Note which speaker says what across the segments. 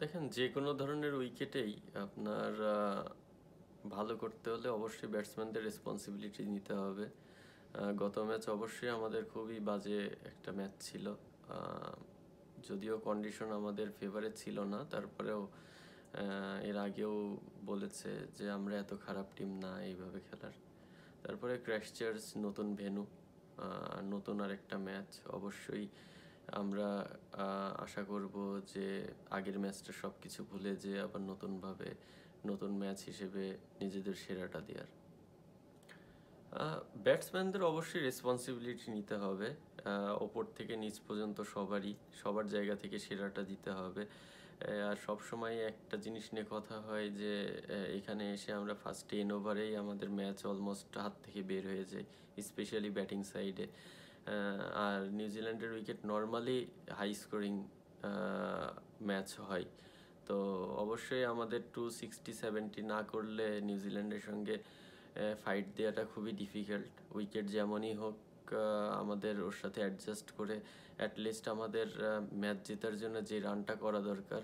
Speaker 1: দেখেন যে কোনো ধরনের উইকেটেই আপনার ভালো করতে হলে অবশ্যই ব্যাটসম্যানদের রেসপন্সিবিলিটি নিতে হবে গত ম্যাচ অবশ্যই আমাদের খুবই বাজে একটা ম্যাচ ছিল যদিও কন্ডিশন আমাদের ফেভারে ছিল না তারপরেও এর আগেও বলেছে যে আমরা এত খারাপ টিম না এইভাবে খেলার তারপরে ক্র্যাশ চার্জ নতুন ভেনু নতুন আরেকটা ম্যাচ অবশ্যই আমরা আশা করব যে আগের ম্যাচটা সব কিছু ভুলে যে আবার নতুনভাবে নতুন ম্যাচ হিসেবে নিজেদের সেরাটা দেওয়ার ব্যাটসম্যানদের অবশ্যই রেসপন্সিবিলিটি নিতে হবে ওপর থেকে নিচ পর্যন্ত সবারই সবার জায়গা থেকে সেরাটা দিতে হবে আর সবসময় একটা জিনিস নিয়ে কথা হয় যে এখানে এসে আমরা ফার্স্ট টেন ওভারেই আমাদের ম্যাচ অলমোস্ট হাত থেকে বের হয়ে যায় স্পেশালি ব্যাটিং সাইডে আর নিউজিল্যান্ডের wicket normally high scoring match হয় তো অবশ্যই আমাদের টু সিক্সটি সেভেন্টি না করলে নিউজিল্যান্ডের সঙ্গে ফাইট দেওয়াটা খুবই ডিফিকাল্ট উইকেট যেমনই হোক আমাদের ওর সাথে অ্যাডজাস্ট করে অ্যাটলিস্ট আমাদের ম্যাচ জেতার জন্য যে রানটা করা দরকার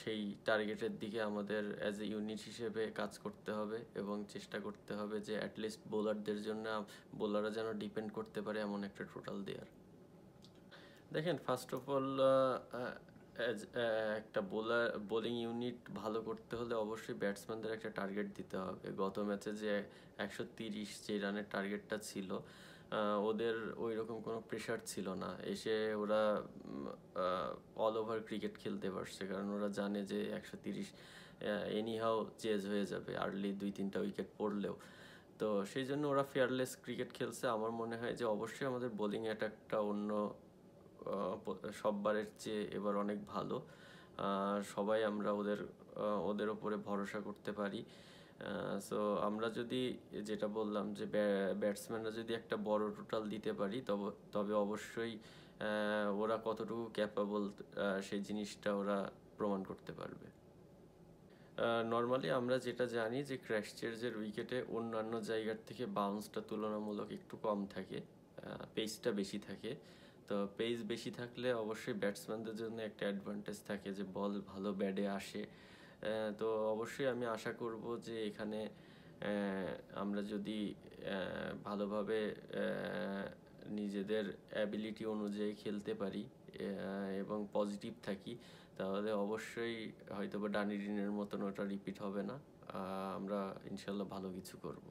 Speaker 1: সেই টার্গেটের দিকে আমাদের অ্যাজ এ ইউনিট হিসেবে কাজ করতে হবে এবং চেষ্টা করতে হবে যে অ্যাটলিস্ট বোলারদের জন্য বোলাররা যেন ডিপেন্ড করতে পারে এমন একটা টোটাল দেওয়ার দেখেন ফার্স্ট অফ অল একটা বোলার বোলিং ইউনিট ভালো করতে হলে অবশ্যই ব্যাটসম্যানদের একটা টার্গেট দিতে হবে গত ম্যাচে যে একশো তিরিশ যে রানের টার্গেটটা ছিল ওদের ওই রকম কোনো প্রেশার ছিল না এসে ওরা অল ওভার ক্রিকেট খেলতে পারছে কারণ ওরা জানে যে একশো তিরিশ এনিহাও চেজ হয়ে যাবে আর্লি দুই তিনটা উইকেট পড়লেও তো সেই জন্য ওরা ফেয়ারলেস ক্রিকেট খেলছে আমার মনে হয় যে অবশ্যই আমাদের বোলিং অ্যাটাকটা অন্য সববারের চেয়ে এবার অনেক ভালো সবাই আমরা ওদের ওদের ওপরে ভরসা করতে পারি সো আমরা যদি যেটা বললাম যে ব্যাটসম্যানরা যদি একটা বড় টোটাল দিতে পারি তবে তবে অবশ্যই ওরা কতটুকু ক্যাপাবল সেই জিনিসটা ওরা প্রমাণ করতে পারবে নর্মালি আমরা যেটা জানি যে ক্র্যাশ চার্জের উইকেটে অন্যান্য জায়গার থেকে বাউন্সটা তুলনামূলক একটু কম থাকে পেসটা বেশি থাকে তো পেস বেশি থাকলে অবশ্যই ব্যাটসম্যানদের জন্য একটা অ্যাডভান্টেজ থাকে যে বল ভালো ব্যাডে আসে তো অবশ্যই আমি আশা করব যে এখানে আমরা যদি ভালোভাবে নিজেদের অ্যাবিলিটি অনুযায়ী খেলতে পারি এবং পজিটিভ থাকি তাহলে অবশ্যই হয়তো বা ডানি ডিনের মতন ওটা রিপিট হবে না আমরা ইনশাল্লাহ ভালো কিছু করব